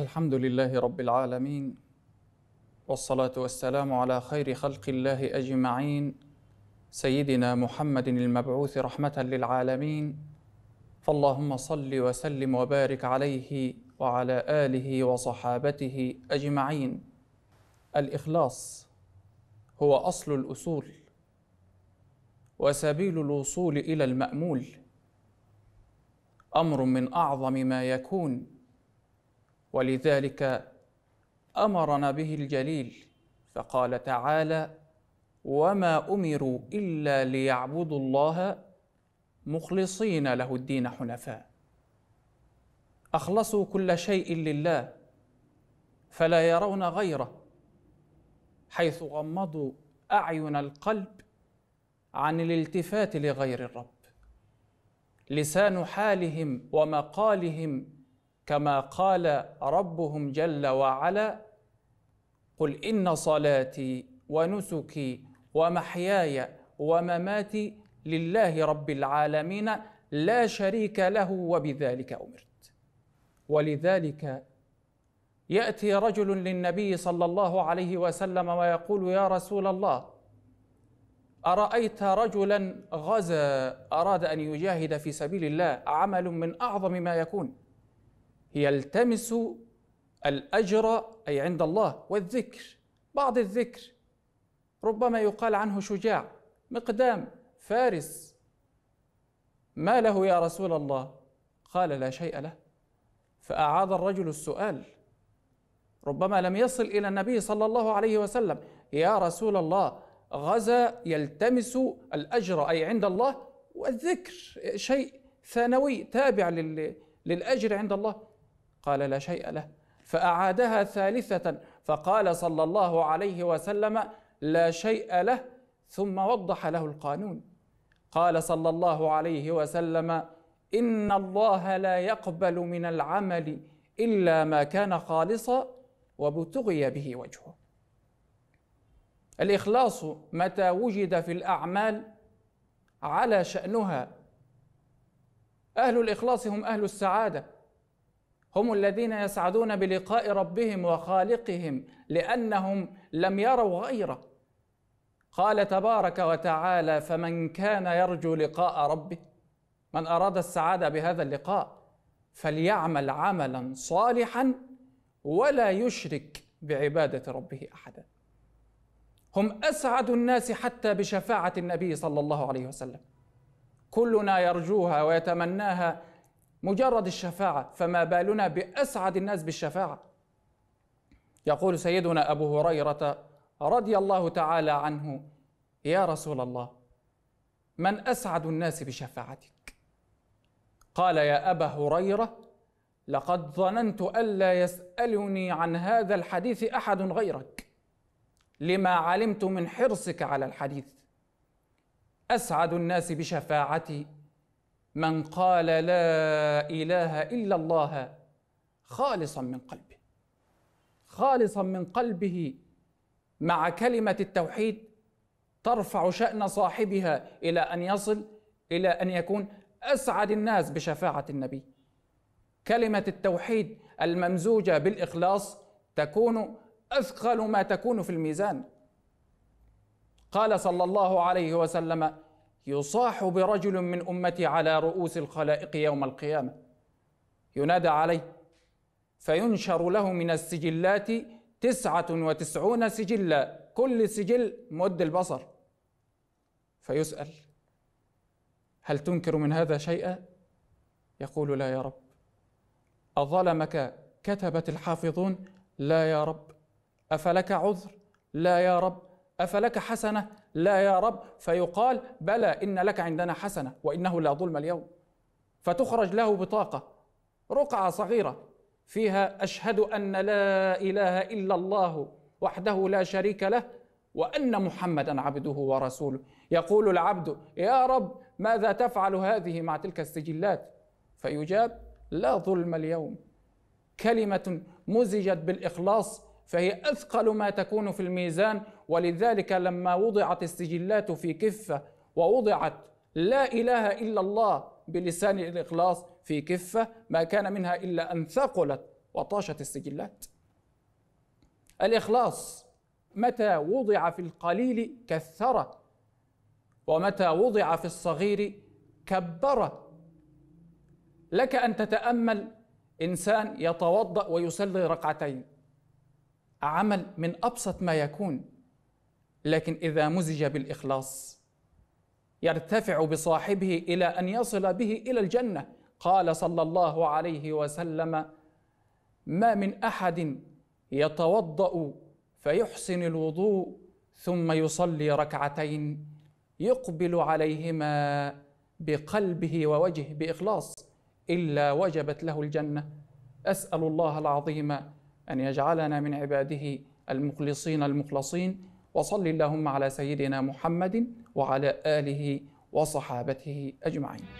الحمد لله رب العالمين والصلاه والسلام على خير خلق الله اجمعين سيدنا محمد المبعوث رحمه للعالمين فاللهم صل وسلم وبارك عليه وعلى اله وصحابته اجمعين الاخلاص هو اصل الاصول وسبيل الوصول الى المامول امر من اعظم ما يكون ولذلك امرنا به الجليل فقال تعالى وما امروا الا ليعبدوا الله مخلصين له الدين حنفاء اخلصوا كل شيء لله فلا يرون غيره حيث غمضوا اعين القلب عن الالتفات لغير الرب لسان حالهم ومقالهم كما قال ربهم جل وعلا قل ان صلاتي ونسكي ومحياي ومماتي لله رب العالمين لا شريك له وبذلك امرت ولذلك ياتي رجل للنبي صلى الله عليه وسلم ويقول يا رسول الله ارايت رجلا غزا اراد ان يجاهد في سبيل الله عمل من اعظم ما يكون يلتمس الأجر أي عند الله والذكر بعض الذكر ربما يقال عنه شجاع مقدام فارس ما له يا رسول الله قال لا شيء له فأعاد الرجل السؤال ربما لم يصل إلى النبي صلى الله عليه وسلم يا رسول الله غزا يلتمس الأجر أي عند الله والذكر شيء ثانوي تابع للأجر عند الله قال لا شيء له فأعادها ثالثة فقال صلى الله عليه وسلم لا شيء له ثم وضح له القانون قال صلى الله عليه وسلم إن الله لا يقبل من العمل إلا ما كان خالصا وابتغي به وجهه الإخلاص متى وجد في الأعمال على شأنها أهل الإخلاص هم أهل السعادة هم الذين يسعدون بلقاء ربهم وخالقهم لانهم لم يروا غيره قال تبارك وتعالى فمن كان يرجو لقاء ربه من اراد السعاده بهذا اللقاء فليعمل عملا صالحا ولا يشرك بعباده ربه احدا هم اسعد الناس حتى بشفاعه النبي صلى الله عليه وسلم كلنا يرجوها ويتمناها مجرد الشفاعة فما بالنا بأسعد الناس بالشفاعة يقول سيدنا أبو هريرة رضي الله تعالى عنه يا رسول الله من أسعد الناس بشفاعتك قال يا أبا هريرة لقد ظننت ألا يسألني عن هذا الحديث أحد غيرك لما علمت من حرصك على الحديث أسعد الناس بشفاعتي من قال لا اله الا الله خالصا من قلبه خالصا من قلبه مع كلمه التوحيد ترفع شان صاحبها الى ان يصل الى ان يكون اسعد الناس بشفاعه النبي كلمه التوحيد الممزوجه بالاخلاص تكون اثقل ما تكون في الميزان قال صلى الله عليه وسلم يصاح برجل من امتي على رؤوس الخلائق يوم القيامه ينادى عليه فينشر له من السجلات تسعه وتسعون سجلا كل سجل مد البصر فيسال هل تنكر من هذا شيئا يقول لا يا رب اظلمك كتبت الحافظون لا يا رب افلك عذر لا يا رب أفلك حسنة؟ لا يا رب فيقال بلى إن لك عندنا حسنة وإنه لا ظلم اليوم فتخرج له بطاقة رقعة صغيرة فيها أشهد أن لا إله إلا الله وحده لا شريك له وأن محمدا عبده ورسوله يقول العبد يا رب ماذا تفعل هذه مع تلك السجلات فيجاب لا ظلم اليوم كلمة مزجت بالإخلاص فهي اثقل ما تكون في الميزان ولذلك لما وضعت السجلات في كفه ووضعت لا اله الا الله بلسان الاخلاص في كفه ما كان منها الا ان ثقلت وطاشت السجلات الاخلاص متى وضع في القليل كثر ومتى وضع في الصغير كبر لك ان تتامل انسان يتوضا ويصلي ركعتين عمل من ابسط ما يكون لكن اذا مزج بالاخلاص يرتفع بصاحبه الى ان يصل به الى الجنه قال صلى الله عليه وسلم ما من احد يتوضا فيحسن الوضوء ثم يصلي ركعتين يقبل عليهما بقلبه ووجهه باخلاص الا وجبت له الجنه اسال الله العظيم أن يجعلنا من عباده المخلصين المخلصين وصل اللهم على سيدنا محمد وعلى آله وصحابته أجمعين